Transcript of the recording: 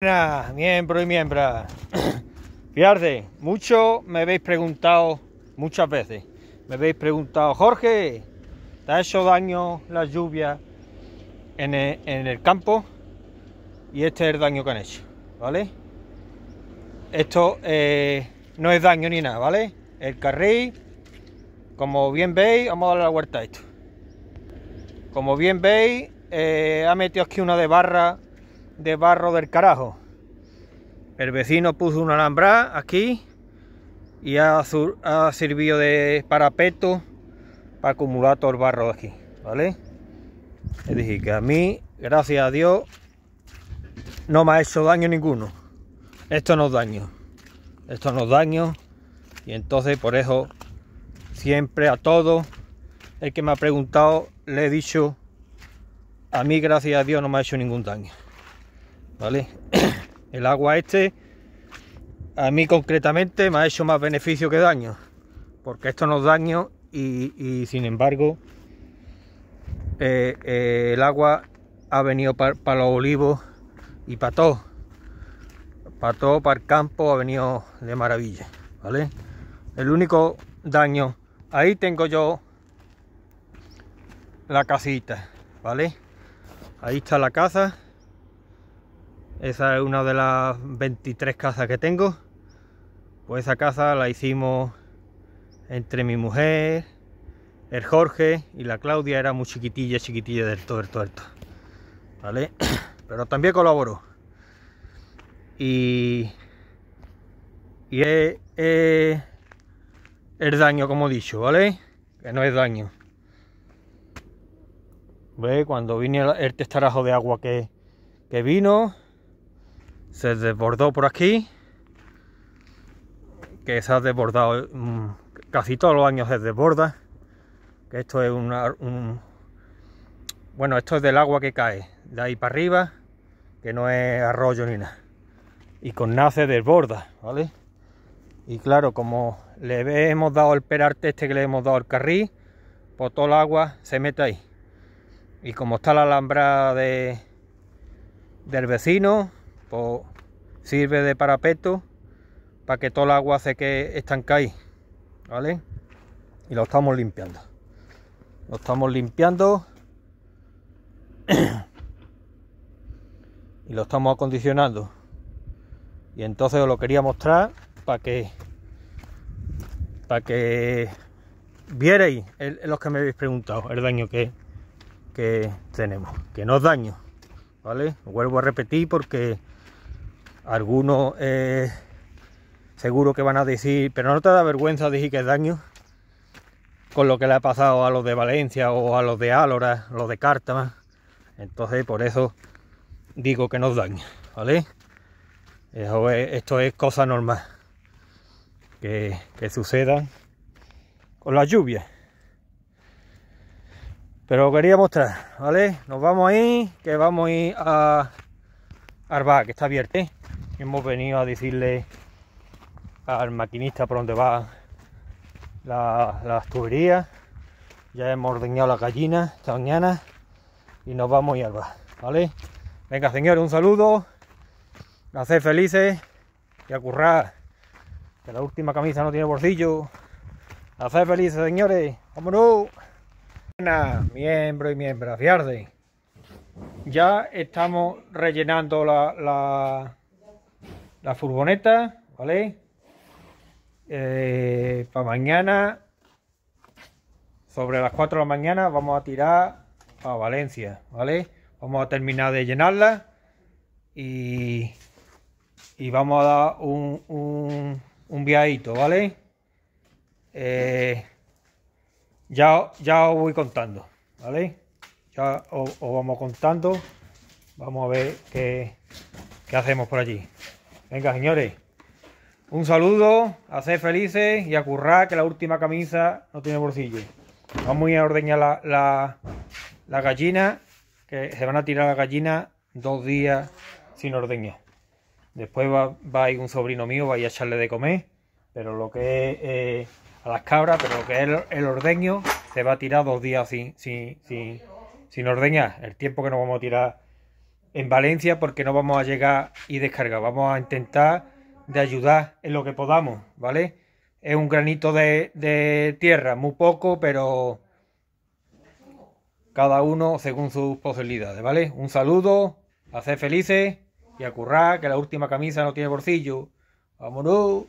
Buenas, miembro y miembro Fiarse, mucho me habéis preguntado, muchas veces, me habéis preguntado, Jorge, ¿te ha hecho daño la lluvia en e, el, campo? Y este es el daño que han hecho, ¿vale? Esto eh, no es daño ni nada, ¿vale? El carril, como bien veis, vamos a darle la vuelta a esto. Como bien veis, eh, ha metido aquí una de barra de barro del carajo. El vecino puso un alambrá aquí y ha, servido de parapeto para acumular todo el barro aquí, ¿vale? Y dije que a mí, gracias a Dios, no me ha hecho daño ninguno. Esto no daño. Esto no daño. Y entonces por eso siempre a todo el que me ha preguntado le he dicho, a mí gracias a Dios no me ha hecho ningún daño. ¿vale? El agua este, a mí concretamente, me ha hecho más beneficio que daño, porque esto nos daño y, sin embargo, eh, eh, el agua ha venido para los olivos y para todo, para todo, para el campo, ha venido de maravilla, ¿vale? El único daño, ahí tengo yo la casita, ¿vale? Ahí está la casa esa es una de las 23 casas que tengo. Pues esa casa la hicimos entre mi mujer, el Jorge y la Claudia. Era muy chiquitilla, chiquitilla del todo, del todo, ¿Vale? Pero también colaboró. Y... Y es, el daño, como he dicho, ¿vale? Que no es daño. ¿Ve? Cuando vine el testarajo de agua que, que vino se desbordó por aquí, que se ha desbordado mm, casi todos los años se desborda, que esto es un... Bueno, esto es del agua que cae, de ahí para arriba, que no es arroyo ni nada. Y con nace desborda, ¿vale? Y claro, como le hemos dado el perarte este que le hemos dado el carril, por pues todo el agua se mete ahí. Y como está la alambrada de, del vecino, pues sirve de parapeto para que todo el agua se que estancáis vale y lo estamos limpiando lo estamos limpiando y lo estamos acondicionando y entonces os lo quería mostrar para que para que vierais los que me habéis preguntado el daño que, que tenemos que no es daño vale vuelvo a repetir porque algunos eh, seguro que van a decir, pero no te da vergüenza decir que es daño con lo que le ha pasado a los de Valencia o a los de Álora, los de Cártama. Entonces por eso digo que nos daña, ¿vale? esto es cosa normal que, suceda con la lluvia. Pero quería mostrar, ¿vale? Nos vamos ahí, que vamos a ir a Arba, que está abierto. ¿eh? hemos venido a decirle al maquinista por dónde va la, las tuberías. Ya hemos ordeñado la gallina esta mañana y nos vamos y al bar, ¿vale? Venga, señores, un saludo. A felices y a Que la última camisa no tiene bolsillo. Haced felices, señores. ¡Vámonos! Buenas, miembro y miembro, fiarde. Ya estamos rellenando la la furgoneta, ¿vale? Eh, para mañana, sobre las 4 de la mañana, vamos a tirar a Valencia, ¿vale? Vamos a terminar de llenarla y, vamos a dar un, un, viajito, ¿vale? Eh, ya, ya os voy contando, ¿vale? Ya os, vamos contando. Vamos a ver qué, qué hacemos por allí. Venga, señores. Un saludo, a ser felices y a currar que la última camisa no tiene bolsillo. Vamos a ordeñar la, la, gallina, que se van a tirar la gallina dos días sin ordeñar. Después va, va a ir un sobrino mío, va a, echarle de comer, pero lo que es eh, a las cabras, pero lo que es el, ordeño, se va a tirar dos días sin, sin, sin, sin ordeñar. El tiempo que nos vamos a tirar en Valencia porque no vamos a llegar y descargar. Vamos a intentar de ayudar en lo que podamos, ¿vale? Es un granito de, de tierra, muy poco, pero cada uno según sus posibilidades, ¿vale? Un saludo, a ser felices y a currar, que la última camisa no tiene bolsillo. ¡Vámonos!